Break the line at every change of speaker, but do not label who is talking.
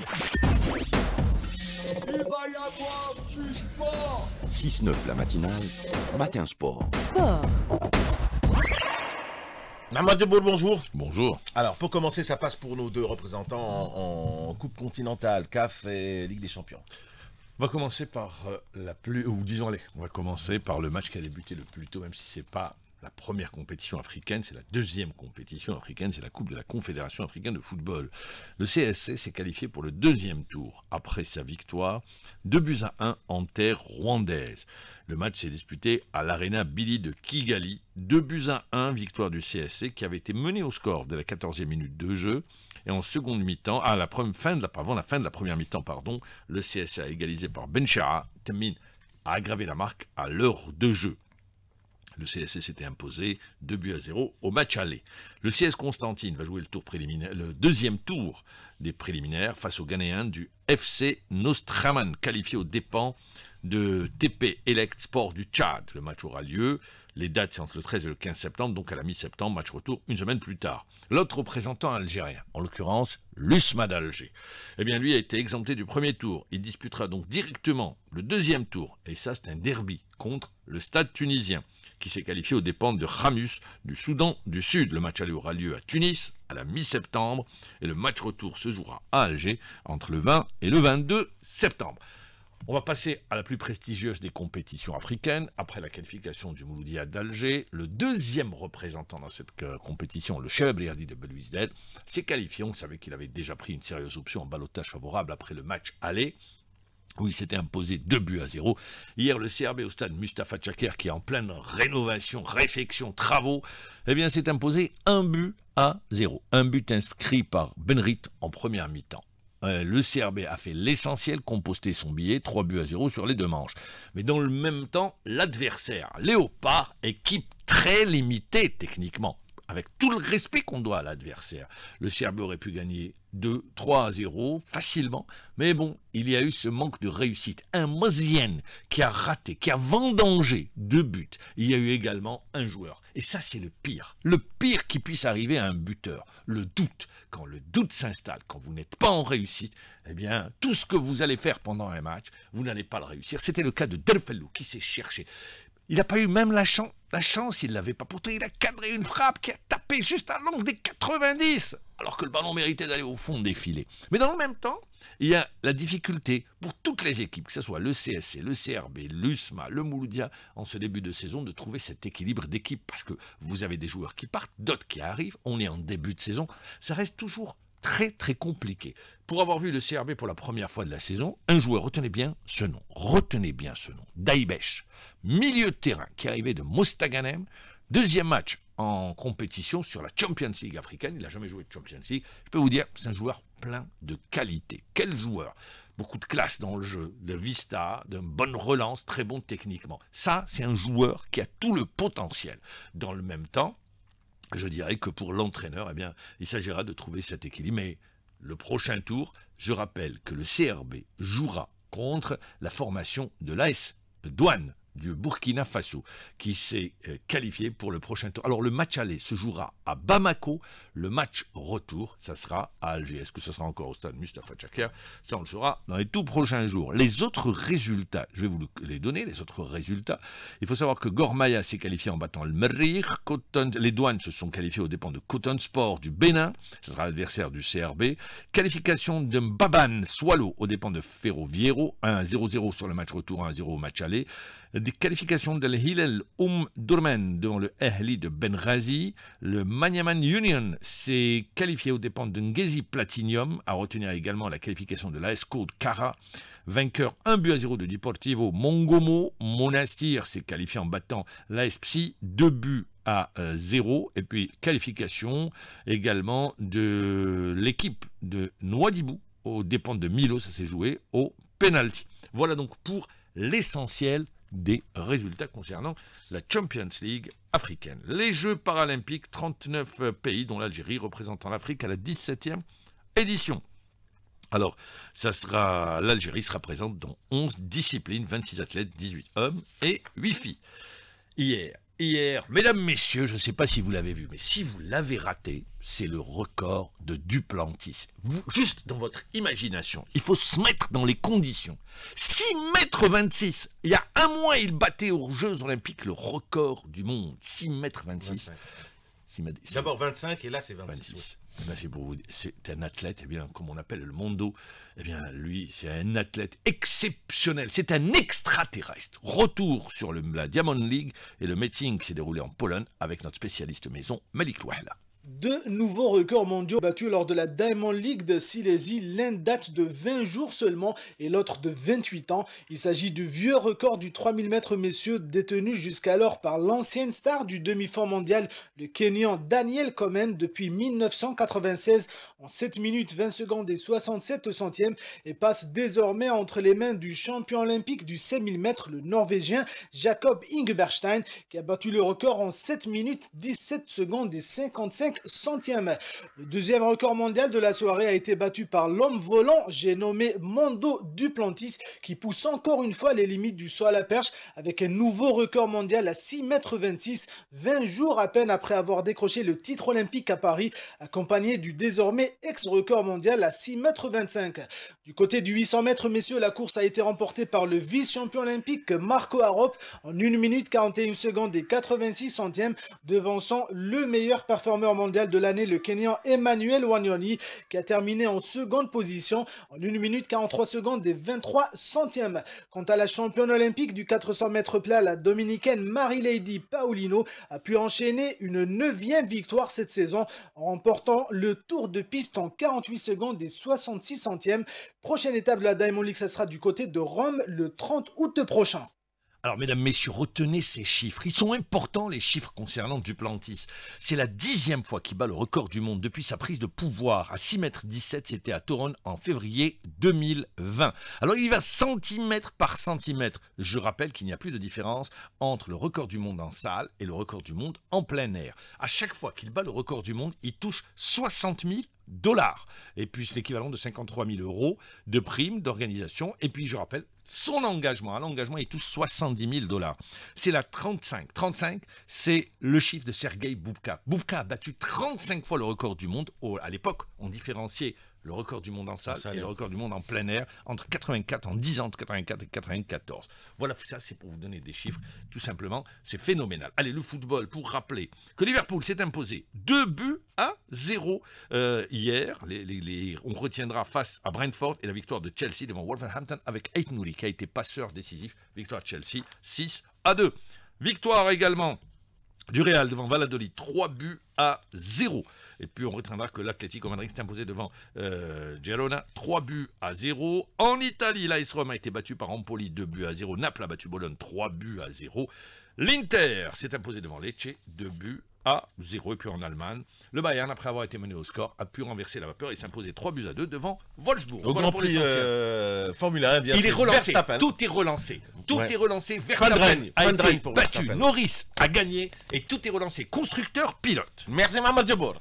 6-9 la matinale, matin sport.
Sport Mamadou bonjour. Bonjour. Alors, pour commencer, ça passe pour nos deux représentants en,
en Coupe continentale, CAF et Ligue des Champions. On va commencer par euh, la plus, ou disons-les, on va commencer par le match qui a débuté le plus tôt, même si c'est pas la première compétition africaine, c'est la deuxième compétition africaine, c'est la Coupe de la Confédération africaine de football. Le CSC s'est qualifié pour le deuxième tour après sa victoire, 2 buts à 1 en terre rwandaise. Le match s'est disputé à l'Arena Billy de Kigali, 2 buts à 1, victoire du CSC qui avait été mené au score dès la 14e minute de jeu. Et en seconde mi-temps, à ah, la fin de la, avant la fin de la première mi-temps, pardon, le CSC a égalisé par Benchara. termine a aggravé la marque à l'heure de jeu. Le CSC s'était imposé 2 buts à 0 au match aller. Le CS Constantine va jouer le, tour le deuxième tour des préliminaires face aux Ghanéens du FC Nostraman, qualifié aux dépens de TP Elect Sport du Tchad. Le match aura lieu les dates, c'est entre le 13 et le 15 septembre, donc à la mi-septembre, match retour une semaine plus tard. L'autre représentant algérien, en l'occurrence l'USMA d'Alger, eh bien lui a été exempté du premier tour. Il disputera donc directement le deuxième tour, et ça c'est un derby contre le Stade tunisien, qui s'est qualifié aux dépens de Ramus du Soudan du Sud. Le match aura lieu à Tunis à la mi-septembre, et le match retour se jouera à Alger entre le 20 et le 22 septembre. On va passer à la plus prestigieuse des compétitions africaines, après la qualification du Mouloudia d'Alger. Le deuxième représentant dans cette euh, compétition, le Briardi de Belouisdel, s'est qualifié. On savait qu'il avait déjà pris une sérieuse option en balotage favorable après le match aller où il s'était imposé 2 buts à 0. Hier, le CRB au stade Mustapha Chaker, qui est en pleine rénovation, réflexion, travaux, eh bien, s'est imposé un but à 0. Un but inscrit par Benrit en première mi-temps. Euh, le CRB a fait l'essentiel, composter son billet, 3 buts à 0 sur les deux manches. Mais dans le même temps, l'adversaire, Léopard, équipe très limitée techniquement, avec tout le respect qu'on doit à l'adversaire. Le Serbe aurait pu gagner 2, 3 0 facilement, mais bon, il y a eu ce manque de réussite. Un Mosien qui a raté, qui a vendangé deux buts. Il y a eu également un joueur. Et ça, c'est le pire. Le pire qui puisse arriver à un buteur. Le doute. Quand le doute s'installe, quand vous n'êtes pas en réussite, eh bien, tout ce que vous allez faire pendant un match, vous n'allez pas le réussir. C'était le cas de Delfellou qui s'est cherché. Il n'a pas eu même la, chance, la chance, il l'avait pas. Pourtant, il a cadré une frappe qui a tapé juste à l'angle des 90, alors que le ballon méritait d'aller au fond des filets. Mais dans le même temps, il y a la difficulté pour toutes les équipes, que ce soit le CSC, le CRB, l'USMA, le Mouloudia, en ce début de saison, de trouver cet équilibre d'équipe, parce que vous avez des joueurs qui partent, d'autres qui arrivent, on est en début de saison, ça reste toujours très très compliqué. Pour avoir vu le CRB pour la première fois de la saison, un joueur, retenez bien ce nom, retenez bien ce nom, Daibesh, milieu de terrain qui est arrivait de Mostaganem, deuxième match en compétition sur la Champions League africaine, il n'a jamais joué de Champions League, je peux vous dire, c'est un joueur plein de qualité. Quel joueur Beaucoup de classe dans le jeu, de vista, d'une bonne relance, très bon techniquement. Ça, c'est un joueur qui a tout le potentiel. Dans le même temps, je dirais que pour l'entraîneur, eh bien, il s'agira de trouver cet équilibre. Mais le prochain tour, je rappelle que le CRB jouera contre la formation de l'AS Douane du Burkina Faso, qui s'est euh, qualifié pour le prochain tour. Alors le match aller se jouera à Bamako, le match retour, ça sera à Alger. Est-ce que ce sera encore au stade Mustafa Chaker Ça, on le saura dans les tout prochains jours. Les autres résultats, je vais vous les donner, les autres résultats. Il faut savoir que Gormaya s'est qualifié en battant le Merir. les douanes se sont qualifiées aux dépens de Cotton Sport du Bénin, ce sera l'adversaire du CRB. Qualification de Mbaban Swallow aux dépens de Ferroviero, 1-0-0 sur le match retour, 1-0 au match aller des qualifications de l'Hilal Umm Durmen devant le Ehli de Benrazi. Le Maniaman Union s'est qualifié aux dépens de Ngezi Platinum, à retenir également la qualification de l'AS Code Kara. Vainqueur 1 but à 0 de Deportivo Mongomo, Monastir s'est qualifié en battant l'AS Psi 2 buts à 0 euh, et puis qualification également de l'équipe de Noadibou aux dépens de Milo, ça s'est joué au penalty. Voilà donc pour l'essentiel des résultats concernant la Champions League africaine. Les Jeux paralympiques, 39 pays dont l'Algérie représentant l'Afrique à la 17e édition. Alors, ça sera l'Algérie sera présente dans 11 disciplines, 26 athlètes, 18 hommes et 8 filles. Hier, hier. Mesdames, messieurs, je ne sais pas si vous l'avez vu, mais si vous l'avez raté, c'est le record de Duplantis. juste dans votre imagination, il faut se mettre dans les conditions. 6 mètres 26 Il y a un mois, il battait aux Jeux Olympiques le record du monde. 6 mètres 26. D'abord 25 et là c'est 26. Eh ben, c'est un athlète, eh bien, comme on appelle le mondo, et eh bien, lui, c'est un athlète exceptionnel, c'est un extraterrestre. Retour sur le, la Diamond League et le meeting s'est déroulé en Pologne avec notre spécialiste maison, Malik
Louahla. Deux nouveaux records mondiaux battus lors de la Diamond League de Silésie, l'un date de 20 jours seulement et l'autre de 28 ans. Il s'agit du vieux record du 3000 mètres messieurs détenu jusqu'alors par l'ancienne star du demi-fond mondial, le Kenyan Daniel Komen depuis 1996 en 7 minutes 20 secondes et 67 centièmes et passe désormais entre les mains du champion olympique du 7000 mètres, le Norvégien Jacob Ingeberstein qui a battu le record en 7 minutes 17 secondes et 55 le deuxième record mondial de la soirée a été battu par l'homme volant, j'ai nommé Mondo Duplantis, qui pousse encore une fois les limites du saut à la perche avec un nouveau record mondial à 6 m, 26, 20 jours à peine après avoir décroché le titre olympique à Paris, accompagné du désormais ex-record mondial à 6 m 25. Du côté du 800 mètres, messieurs, la course a été remportée par le vice-champion olympique Marco Harop en 1 minute 41 secondes et 86 centièmes, devançant le meilleur performeur mondial de l'année, le Kenyan Emmanuel Wanyoni, qui a terminé en seconde position en 1 minute 43 secondes et 23 centièmes. Quant à la championne olympique du 400 mètres plat, la dominicaine Marie-Lady Paolino a pu enchaîner une neuvième victoire cette saison en remportant le tour de piste en 48 secondes et 66 centièmes. Prochaine étape de la Diamond League, ça sera du côté de Rome le 30 août prochain.
Alors, mesdames, messieurs, retenez ces chiffres. Ils sont importants, les chiffres concernant Duplantis. C'est la dixième fois qu'il bat le record du monde depuis sa prise de pouvoir à 6 mètres 17. C'était à Toron en février 2020. Alors, il va centimètre par centimètre. Je rappelle qu'il n'y a plus de différence entre le record du monde en salle et le record du monde en plein air. À chaque fois qu'il bat le record du monde, il touche 60 000 dollars. Et puis, c'est l'équivalent de 53 000 euros de primes d'organisation. Et puis, je rappelle, son engagement. l'engagement, il touche 70 000 dollars. C'est la 35. 35, c'est le chiffre de Sergei Boubka. Boubka a battu 35 fois le record du monde. à l'époque, on différenciait le record du monde en salle, et le record du monde en plein air entre 84 en 10 ans entre 84 et 94. Voilà, ça c'est pour vous donner des chiffres, tout simplement, c'est phénoménal. Allez, le football, pour rappeler que Liverpool s'est imposé 2 buts à 0 euh, hier. on retiendra face à Brentford et la victoire de Chelsea devant Wolverhampton avec Ait qui a été passeur décisif. Victoire Chelsea 6 à 2. Victoire également du Real devant Valladolid, 3 buts à 0. Et puis on retiendra que l'Atlético Madrid s'est imposé devant euh, Girona, 3 buts à 0. En Italie, l'AS a été battu par Empoli, 2 buts à 0. Naples a battu Bologne, 3 buts à 0. L'Inter s'est imposé devant Lecce, 2 buts à 0. Et puis en Allemagne, le Bayern, après avoir été mené au score, a pu renverser la vapeur et s'imposer 3 buts à 2 devant Wolfsburg. Le Grand Prix euh, Formule 1, eh bien Il est relancé. Tout est relancé. Tout est relancé. Verstappen a été battu. Norris a gagné et tout est relancé. Constructeur, pilote. Merci Mamad Djabour.